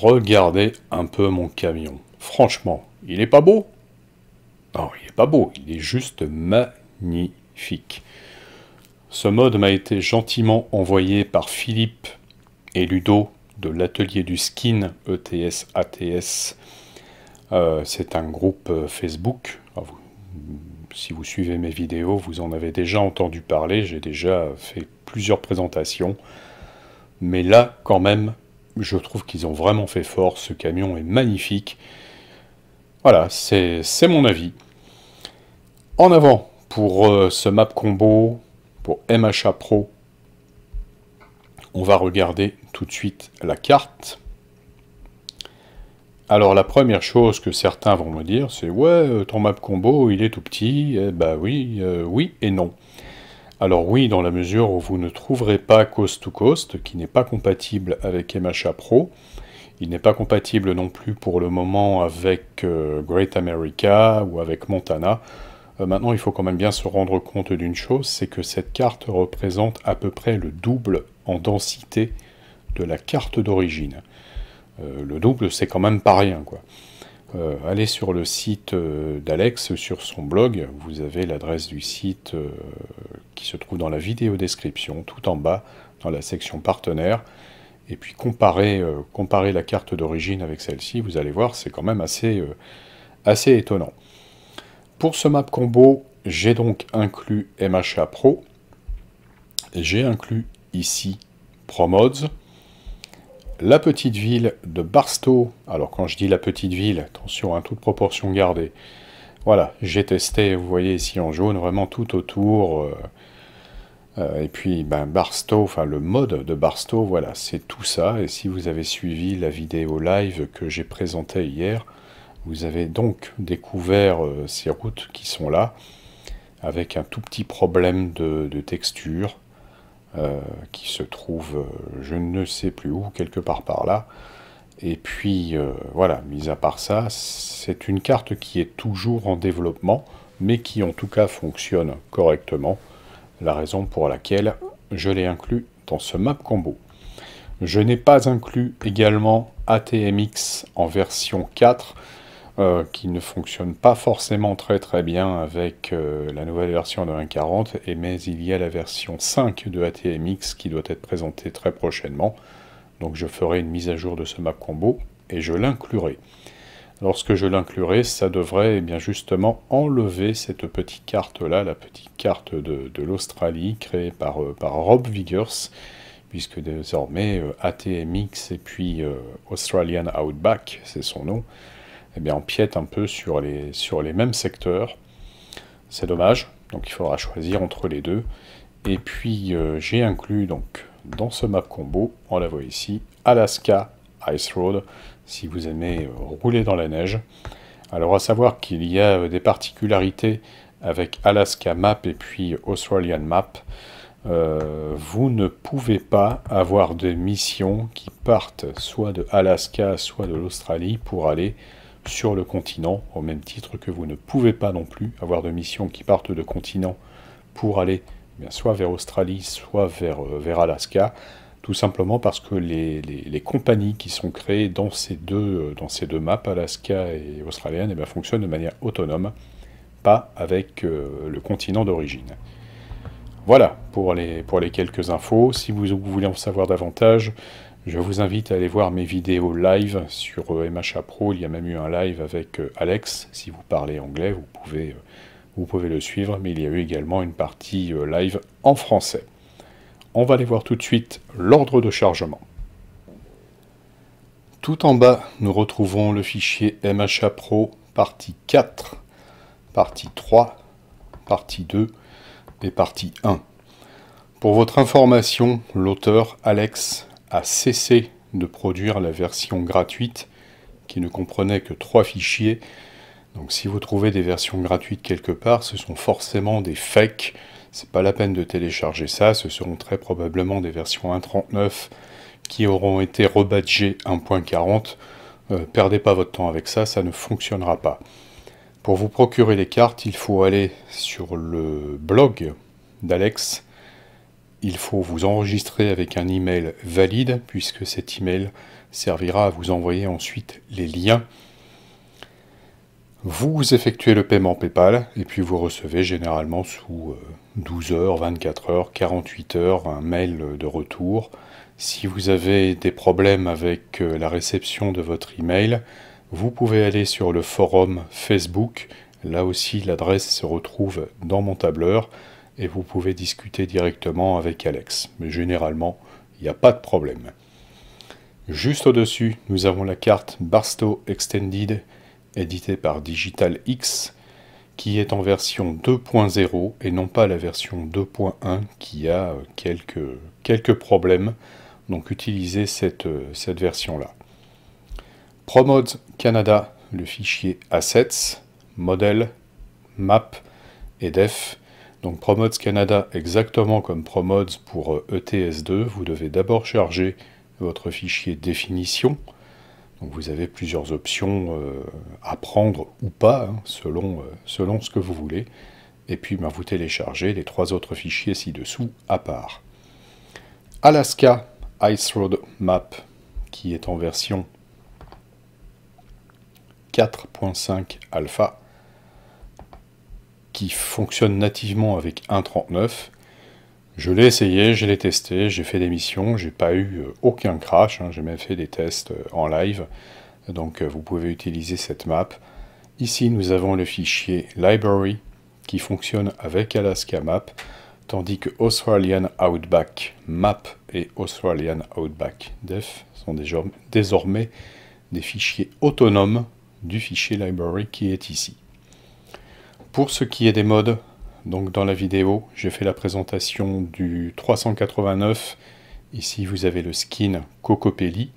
Regardez un peu mon camion. Franchement, il n'est pas beau Non, il n'est pas beau, il est juste magnifique. Ce mode m'a été gentiment envoyé par Philippe et Ludo de l'atelier du skin ETS ATS. Euh, c'est un groupe euh, Facebook. Ah, si vous suivez mes vidéos, vous en avez déjà entendu parler. J'ai déjà fait plusieurs présentations. Mais là, quand même, je trouve qu'ils ont vraiment fait fort, ce camion est magnifique. Voilà, c'est mon avis. En avant pour euh, ce map combo, pour MHA Pro, on va regarder tout de suite la carte. Alors la première chose que certains vont me dire, c'est ouais, euh, ton map combo, il est tout petit. Eh bah ben, oui, euh, oui et non. Alors oui, dans la mesure où vous ne trouverez pas Coast to Coast, qui n'est pas compatible avec MHA Pro, il n'est pas compatible non plus pour le moment avec euh, Great America ou avec Montana. Euh, maintenant, il faut quand même bien se rendre compte d'une chose, c'est que cette carte représente à peu près le double en densité de la carte d'origine. Euh, le double, c'est quand même pas rien, quoi. Euh, allez sur le site euh, d'Alex, sur son blog, vous avez l'adresse du site euh, qui se trouve dans la vidéo description, tout en bas, dans la section partenaires, et puis comparez, la carte d'origine avec celle-ci, vous allez voir, c'est quand même assez, assez étonnant. Pour ce map combo, j'ai donc inclus MHA Pro, j'ai inclus ici ProMods, la petite ville de Barstow. Alors quand je dis la petite ville, attention, hein, toute proportion gardée. Voilà, j'ai testé, vous voyez ici en jaune, vraiment tout autour. Euh, euh, et puis ben, Barstow, enfin le mode de Barstow, voilà, c'est tout ça. Et si vous avez suivi la vidéo live que j'ai présentée hier, vous avez donc découvert euh, ces routes qui sont là, avec un tout petit problème de texture euh, qui se trouve, euh, je ne sais plus où, quelque part par là. Et puis euh, voilà, mis à part ça, c'est une carte qui est toujours en développement, mais qui en tout cas fonctionne correctement, la raison pour laquelle je l'ai inclus dans ce map combo. Je n'ai pas inclus également ATMX en version 4, euh, qui ne fonctionne pas forcément très très bien avec euh, la nouvelle version de 1.40, et mais il y a la version 5 de ATMX qui doit être présentée très prochainement. Donc je ferai une mise à jour de ce map combo et je l'inclurai. Lorsque je l'inclurai, ça devrait eh bien justement enlever cette petite carte-là, la petite carte de, l'Australie créée par, euh, par Rob Viggers, puisque désormais ATMX et puis Australian Outback, c'est son nom, en eh bien, un peu sur les, sur les mêmes secteurs. C'est dommage, donc il faudra choisir entre les deux. Et puis euh, j'ai inclus donc dans ce map combo, on la voit ici, Alaska Ice Road, si vous aimez euh, rouler dans la neige. Alors à savoir qu'il y a euh, des particularités avec Alaska Map et puis Australian Map. vous ne pouvez pas avoir des missions qui partent soit de Alaska, soit de l'Australie pour aller sur le continent, au même titre que vous ne pouvez pas non plus avoir de missions qui partent de continent pour aller eh bien, soit vers Australie, soit vers, euh, vers Alaska, tout simplement parce que les, compagnies qui sont créées dans ces deux, euh, dans ces deux maps, Alaska et australienne, eh bien, fonctionnent de manière autonome, pas avec euh, le continent d'origine. Voilà pour les, pour les quelques infos. Si vous voulez en savoir davantage, je vous invite à aller voir mes vidéos live sur euh, MHA Pro. Il y a même eu un live avec euh, Alex. Si vous parlez anglais, vous pouvez, euh, vous pouvez le suivre. Mais il y a eu également une partie live en français. On va aller voir tout de suite l'ordre de chargement. Tout en bas, nous retrouvons le fichier MHA Pro partie 4, partie 3, partie 2 et partie 1. Pour votre information, l'auteur Alex a cessé de produire la version gratuite qui ne comprenait que trois fichiers. Donc si vous trouvez des versions gratuites quelque part, ce sont forcément des fakes. C'est pas la peine de télécharger ça, ce seront très probablement des versions 1.39 qui auront été rebadgées 1.40. Euh, perdez pas votre temps avec ça, ça ne fonctionnera pas. Pour vous procurer les cartes, il faut aller sur le blog d'Alex il faut vous enregistrer avec un email valide puisque cet email servira à vous envoyer ensuite les liens. Vous effectuez le paiement PayPal et puis vous recevez généralement sous 12 h 24 h 48 heures un mail de retour. Si vous avez des problèmes avec euh, la réception de votre email, vous pouvez aller sur le forum Facebook. Là aussi, l'adresse se retrouve dans mon tableur et vous pouvez discuter directement avec Alex. Mais généralement, il n'y a pas de problème. Juste au-dessus, nous avons la carte Barstow Extended, éditée par Digital X, qui est en version 2.0 et non pas la version 2.1 qui a quelques, quelques problèmes. Donc utilisez cette, cette version-là. Promode Canada, le fichier Assets, Model, Map et Def donc Promods Canada, exactement comme Promods pour ETS2, euh, e vous devez d'abord charger votre fichier définition. Donc vous avez plusieurs options euh, à prendre ou pas, hein, selon, euh, selon ce que vous voulez. Et puis ben, vous téléchargez les trois autres fichiers ci-dessous à part. Alaska Ice Road Map, qui est en version 4.5 alpha, qui fonctionne nativement avec 1.39. Je l'ai essayé, je l'ai testé, j'ai fait des missions, j'ai pas eu euh, aucun crash, hein. j'ai même fait des tests euh, en live, donc euh, vous pouvez utiliser cette map. Ici nous avons le fichier library qui fonctionne avec Alaska Map, tandis que Australian Outback Map et Australian Outback Def sont désormais des fichiers autonomes du fichier library qui est ici. Pour ce qui est des modes, donc dans la vidéo, j'ai fait la présentation du 389. Ici, vous avez le skin Cocopelli,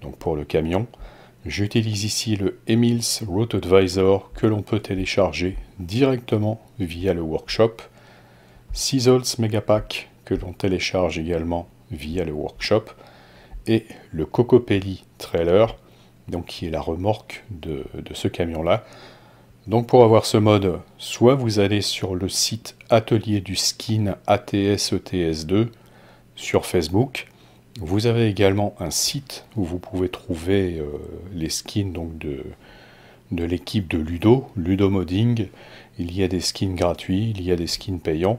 donc pour le camion. J'utilise ici le Emils Road Advisor que l'on peut télécharger directement via le workshop. Sizzles Megapack que l'on télécharge également via le workshop. Et le Cocopelli Trailer, donc qui est la remorque de ce camion-là, donc pour avoir ce mode, soit vous allez sur le site Atelier du Skin ATS-ETS2 sur Facebook. Vous avez également un site où vous pouvez trouver euh, les skins donc, de, l'équipe de Ludo, Ludo Modding. Il y a des skins gratuits, il y a des skins payants.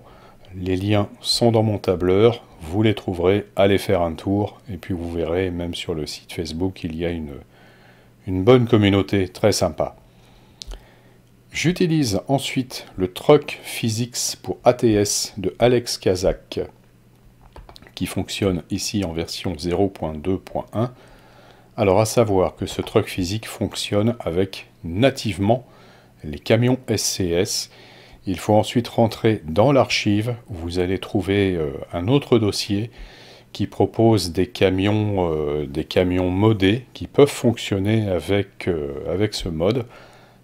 Les liens sont dans mon tableur, vous les trouverez, allez faire un tour, et puis vous verrez, même sur le site Facebook, il y a une bonne communauté très sympa. J'utilise ensuite le Truck Physics pour ATS de Alex Kazak, qui fonctionne ici en version 0.2.1. Alors à savoir que ce Truck physique fonctionne avec nativement les camions SCS. Il faut ensuite rentrer dans l'archive où vous allez trouver euh, un autre dossier qui propose des camions, euh, des camions modés qui peuvent fonctionner avec euh, ce mode.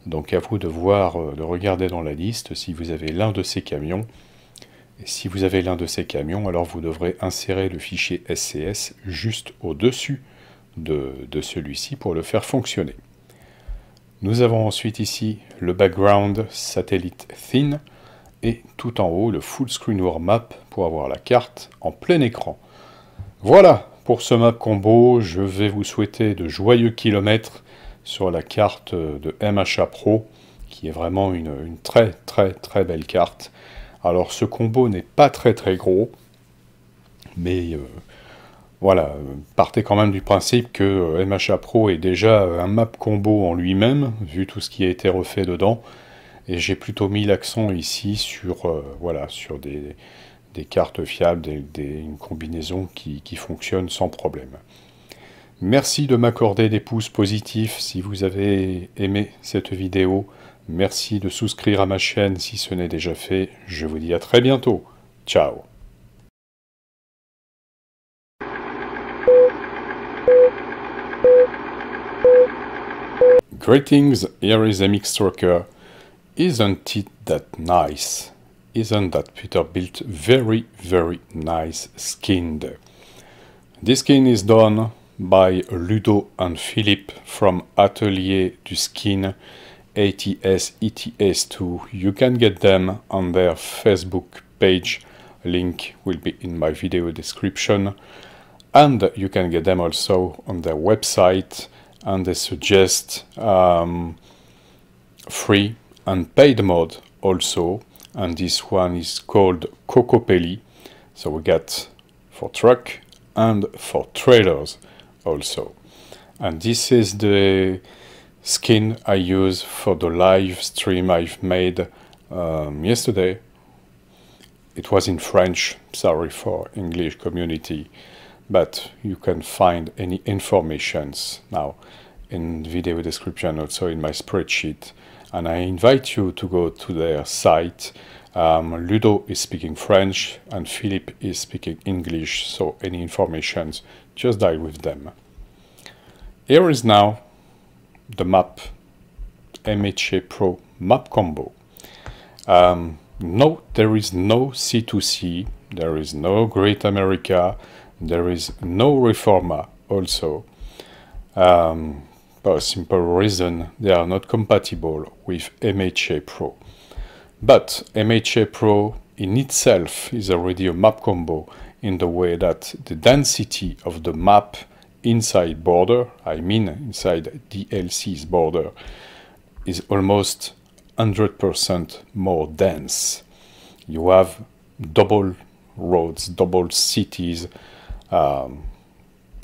Donc à vous de voir, euh, de regarder dans la liste si vous avez l'un de ces camions. Et si vous avez l'un de ces camions, alors vous devrez insérer le fichier SCS juste au-dessus de, de celui-ci pour le faire fonctionner. Nous avons ensuite ici le background satellite thin et tout en haut le full screen world map pour avoir la carte en plein écran. Voilà pour ce map combo, je vais vous souhaiter de joyeux kilomètres sur la carte de MHA Pro, qui est vraiment une, très très très belle carte. Alors ce combo n'est pas très très gros, mais euh, voilà, euh, partez quand même du principe que euh, MHA Pro est déjà un map combo en lui-même, vu tout ce qui a été refait dedans. Et j'ai plutôt mis l'accent ici sur, voilà, sur des, cartes fiables, une combinaison qui fonctionne sans problème. Merci de m'accorder des pouces positifs si vous avez aimé cette vidéo. Merci de souscrire à ma chaîne si ce n'est déjà fait. Je vous dis à très bientôt. Ciao Greetings, here is a mixtalker. Isn't it that nice? Isn't that built very, very nice skinned? This skin is done by Ludo and Philippe from Atelier du Skin ATS ETS2. You can get them on their Facebook page. Link will be in my video description. And you can get them also on their website. And they suggest um, free and paid mode also. And this one is called Cocopelli. So we got for truck and for trailers also. And this is the skin I use for the live stream I've made um, yesterday. It was in French, sorry for English community, but you can find any informations now in video description also in my spreadsheet. And I invite you to go to their site um, Ludo is speaking French and Philip is speaking English, so any informations, just dial with them. Here is now the map MHA Pro map combo. Um, no, there is no C2C, there is no Great America, there is no Reforma also. Um, for a simple reason, they are not compatible with MHA Pro. But MHA Pro in itself is already a map combo in the way that the density of the map inside border, I mean inside DLC's border, is almost 100% more dense. You have double roads, double cities. Um,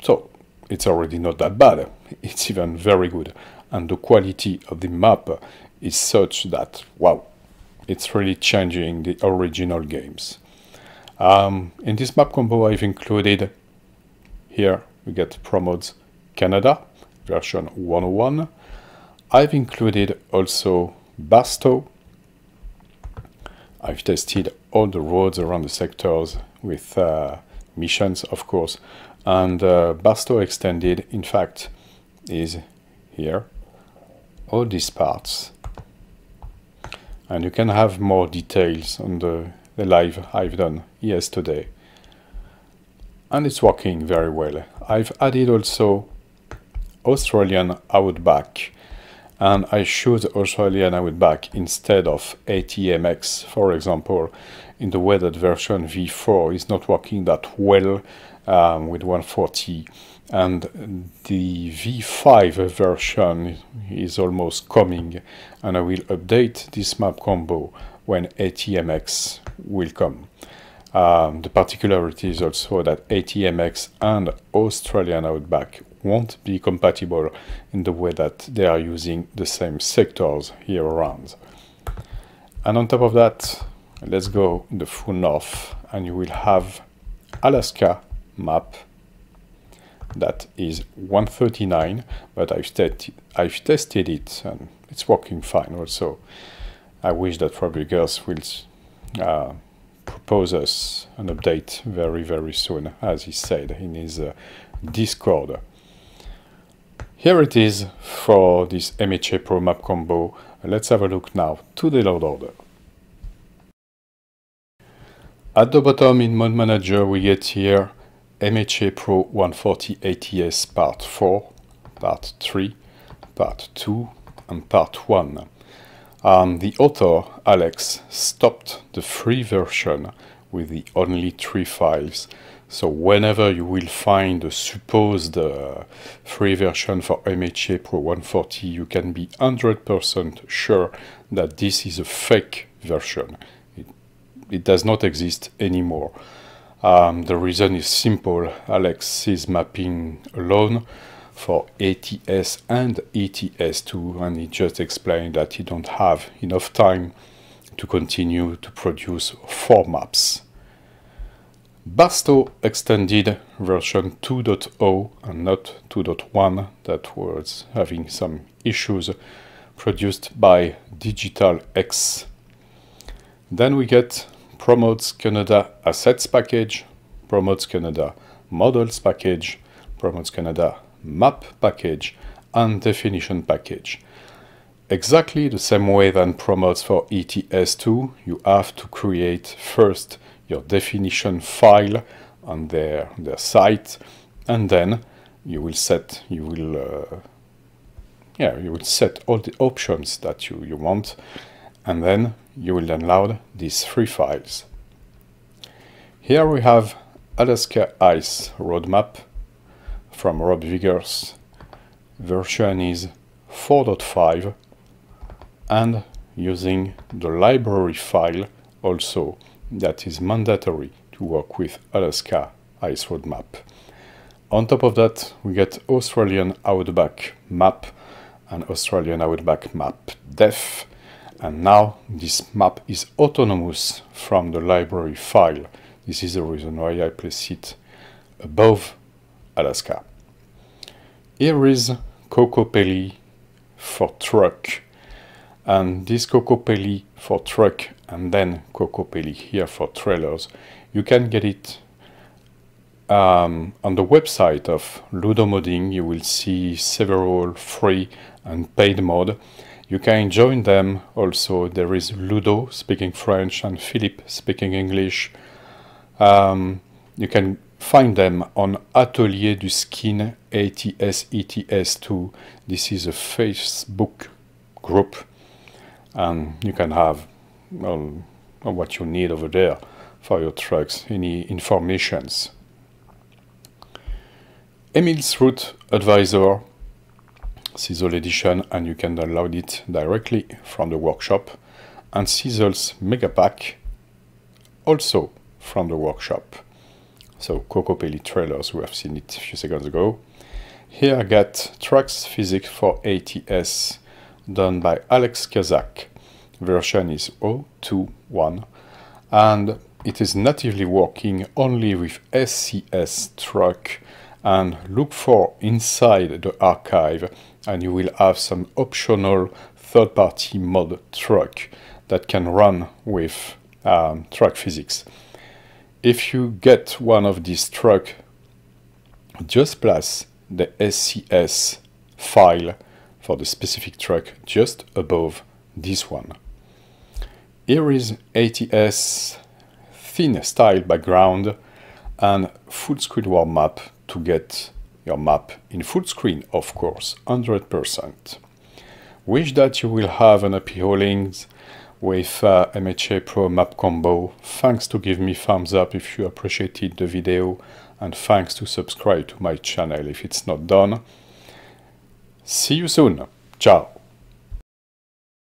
so it's already not that bad. It's even very good. And the quality of the map is such that, wow, it's really changing the original games. Um, in this map combo, I've included here we get Promodes Canada version 101. I've included also Basto. I've tested all the roads around the sectors with uh, missions, of course, and uh, Basto extended, in fact, is here. All these parts and you can have more details on the, the live I've done yesterday. And it's working very well. I've added also Australian Outback and I shoot also Australiana with back instead of ATMX, for example, in the way that version V4 is not working that well um, with 140 and the V5 version is almost coming and I will update this map combo when ATMX will come. Um, the particularity is also that ATMX and Australian Outback won't be compatible in the way that they are using the same sectors here around. And on top of that, let's go the full north and you will have Alaska map that is 139 but I've, tested, I've tested it and it's working fine also. I wish that probably girls will uh, propose us an update very very soon as he said in his uh, Discord here it is for this MHA Pro Map Combo. Let's have a look now to the load order. At the bottom in Mod Manager we get here MHA Pro 140 ATS Part 4, Part 3, Part 2 and Part 1. Um, the author, Alex, stopped the free version with the only three files so whenever you will find a supposed uh, free version for MHA Pro 140, you can be 100% sure that this is a fake version. It, it does not exist anymore. Um, the reason is simple. Alex is mapping alone for ATS and ETS2 and he just explained that he don't have enough time to continue to produce four maps. Basto extended version 2.0 and not 2.1 that was having some issues produced by Digital X. Then we get Promotes Canada Assets package, Promotes Canada Models package, Promotes Canada Map package, and Definition package. Exactly the same way than Promotes for ETS2, you have to create first your definition file on their, their site, and then you will set, you will, uh, yeah, you will set all the options that you, you want, and then you will download these three files. Here we have Alaska Ice Roadmap from Rob Vigors, Version is 4.5 and using the library file also that is mandatory to work with Alaska Ice Road map. On top of that, we get Australian Outback map and Australian Outback map def. And now this map is autonomous from the library file. This is the reason why I place it above Alaska. Here is Cocopelli for truck. And this Cocopelli for truck and then Cocopelli here for trailers, you can get it um, on the website of Modding. You will see several free and paid mod. You can join them also. There is Ludo speaking French and Philippe speaking English. Um, you can find them on Atelier du Skin ATS ETS2. This is a Facebook group and you can have on, what you need over there for your trucks, any informations. Emil's Route Advisor, Sizzle Edition, and you can download it directly from the workshop, and Sizzle's Megapack, also from the workshop. So Coco Pelli trailers, we have seen it a few seconds ago. Here I got Trucks Physics for ATS, done by Alex Kazak version is 021 and it is natively working only with SCS truck and look for inside the archive and you will have some optional third-party mod truck that can run with um, truck physics. If you get one of these truck, just place the SCS file for the specific truck just above this one. Here is ATS thin style background and full screen Squidward map to get your map in full screen, of course, 100%. Wish that you will have an happy holdings with uh, MHA Pro Map Combo. Thanks to give me thumbs up if you appreciated the video and thanks to subscribe to my channel if it's not done. See you soon. Ciao.